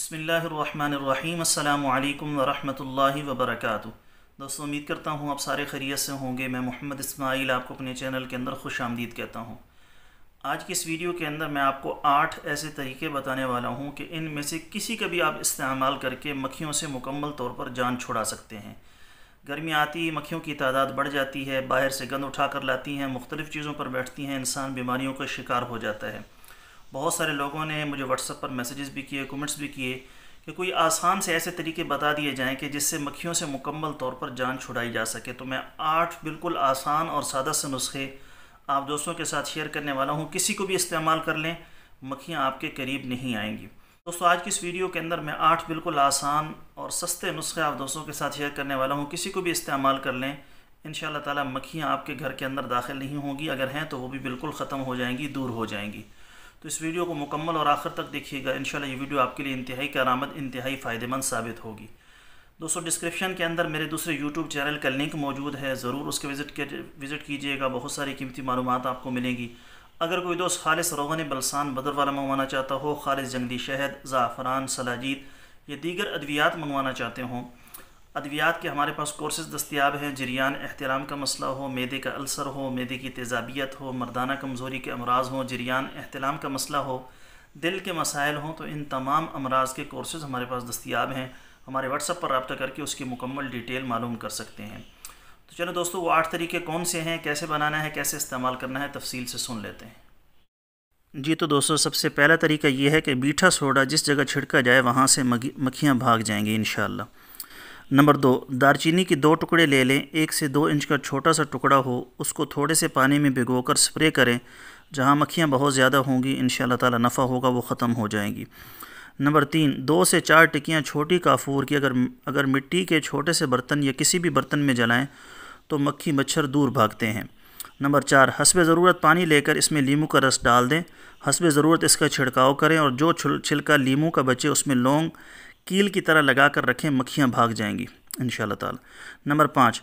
बसमीम् अल्लाम वरहमल वबरक दोस्तों उम्मीद करता हूँ आप सारे खैरियत से होंगे मैं मोहम्मद इसमाइल आपको अपने चैनल के अंदर खुश आमदीद कहता हूँ आज की इस वीडियो के अंदर मैं आपको आठ ऐसे तरीके बताने वाला हूँ कि इन में से किसी का भी आप इस्तेमाल करके मक्खियों से मुकम्मल तौर पर जान छुड़ा सकते हैं गर्मी आती ही मक्खियों की तादाद बढ़ जाती है बाहर से गंद उठा कर लाती हैं मुख्तलिफ़ चीज़ों पर बैठती हैं इंसान बीमारियों का शिकार हो जाता है बहुत सारे लोगों ने मुझे व्हाट्सअप पर मैसेजेस भी किए कमेंट्स भी किए कि कोई आसान से ऐसे तरीके बता दिए जाएं कि जिससे मक्खियों से मुकम्मल तौर पर जान छुड़ाई जा सके तो मैं आठ बिल्कुल आसान और सादा से नुस्खे आप दोस्तों के साथ शेयर करने वाला हूँ किसी को भी इस्तेमाल कर लें मक्खियाँ आपके करीब नहीं आएंगी दोस्तों आज की इस वीडियो के अंदर मैं आठ बिल्कुल आसान और सस्ते नुस्खे आप दोस्तों के साथ शेयर करने वाला हूँ किसी को भी इस्तेमाल कर लें इन ताला मक्खियाँ आपके घर के अंदर दाखिल नहीं होंगी अगर हैं तो वो भी बिल्कुल ख़त्म हो जाएंगी दूर हो जाएंगी तो इस वीडियो को मुकम्मल और आखिर तक देखिएगा इन ये वीडियो आपके लिए इंतहाई करामद इंतहाई फ़ायदेमंद साबित होगी दोस्तों डिस्क्रिप्शन के अंदर मेरे दूसरे यूट्यूब चैनल का लिंक मौजूद है ज़रूर उसके विज़िट के विज़िट कीजिएगा बहुत सारी कीमती मालूम आपको मिलेंगी अगर कोई दोस्त खालिस रोगन बलसान बदर वाला मंगवाना चाहता हो खालिस जंगली शहद ज़ाफ़रान सलाजीत या दीगर अद्वियात मंगवाना चाहते हों अद्वियात के हमारे पास कोर्सेज दस्तियाब हैं जरियान अहतराम का मसला हो मैदे का अल्सर हो मैदे की तेज़ाबियत हो मर्दाना कमज़ोरी के अमराज हों जरियान एहतराम का मसला हो दिल के मसाइल हों तो इन तमाम अमराज के कोर्सेज़ हमारे पास दस्तियाब हैं हमारे व्हाट्सअप पर रबा करके उसकी मुकम्मल डिटेल मालूम कर सकते हैं तो चलो दोस्तों वो आठ तरीके कौन से हैं कैसे बनाना है कैसे इस्तेमाल करना है तफसील से सुन लेते हैं जी तो दोस्तों सबसे पहला तरीका ये है कि मीठा सोडा जिस जगह छिड़का जाए वहाँ से मखियाँ भाग जाएंगी इन नंबर दो दारचीनी के दो टुकड़े ले लें एक से दो इंच का छोटा सा टुकड़ा हो उसको थोड़े से पानी में भिगोकर स्प्रे करें जहाँ मक्खियाँ बहुत ज़्यादा होंगी इन ताला नफ़ा होगा वो ख़त्म हो जाएंगी नंबर तीन दो से चार टिकियाँ छोटी काफूर की अगर अगर मिट्टी के छोटे से बर्तन या किसी भी बर्तन में जलाएं तो मक्खी मच्छर दूर भागते हैं नंबर चार हसब ज़रूरत पानी लेकर इसमें लीम का रस डाल दें हसब ज़रूरत इसका छिड़काव करें और जो छिलका लीम का बचे उसमें लौंग कील की तरह लगा कर रखें मक्खियाँ भाग जाएंगी इन ताला नंबर पाँच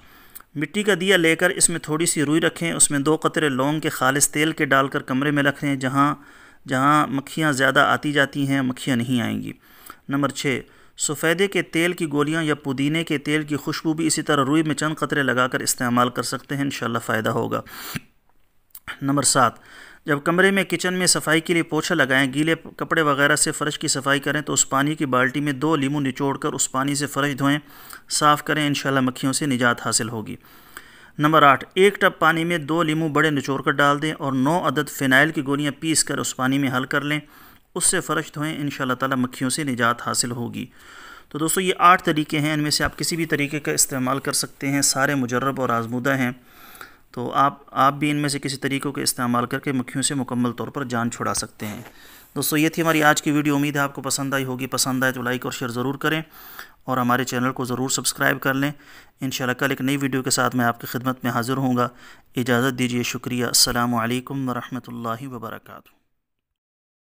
मिट्टी का दिया लेकर इसमें थोड़ी सी रुई रखें उसमें दो कतरे लौंग के खालिश तेल के डालकर कमरे में रखें जहाँ जहाँ मक्खियाँ ज़्यादा आती जाती हैं मक्खियाँ नहीं आएंगी नंबर छः सफ़ेदे के तेल की गोलियाँ या पुदीने के तेल की खुशबू भी इसी तरह रुई में चंद कतरे लगाकर इस्तेमाल कर सकते हैं इन फ़ायदा होगा नंबर सात जब कमरे में किचन में सफाई के लिए पोछा लगाएं गीले कपड़े वगैरह से फ़र्श की सफाई करें तो उस पानी की बाल्टी में दो लीमू निचोड़ कर उस पानी से फ़र्श धोएं साफ़ करें इन मक्खियों से निजात हासिल होगी नंबर आठ एक टब पानी में दो लीमू बड़े निचोड़ कर डाल दें और नौ अदद फ़िनाइल की गोलियाँ पीस कर उस पानी में हल कर लें उससे फ़र्श धोएं इन ताला मक्खियों से निजात हासिल होगी तो दोस्तों ये आठ तरीके हैं इनमें से आप किसी भी तरीके का इस्तेमाल कर सकते हैं सारे मुजरब और आजमूदा हैं तो आप आप भी इनमें से किसी तरीक़ों के इस्तेमाल करके मक्खियों से मुकम्मल तौर पर जान छुड़ा सकते हैं दोस्तों ये थी हमारी आज की वीडियो उम्मीद है आपको पसंद आई होगी पसंद आए तो लाइक और शेयर ज़रूर करें और हमारे चैनल को ज़रूर सब्सक्राइब कर लें इन कल एक नई वीडियो के साथ मैं आपकी खिदमत में हाज़िर हूँगा इजाज़त दीजिए शुक्रिया अल्लाम वरहमल वर्का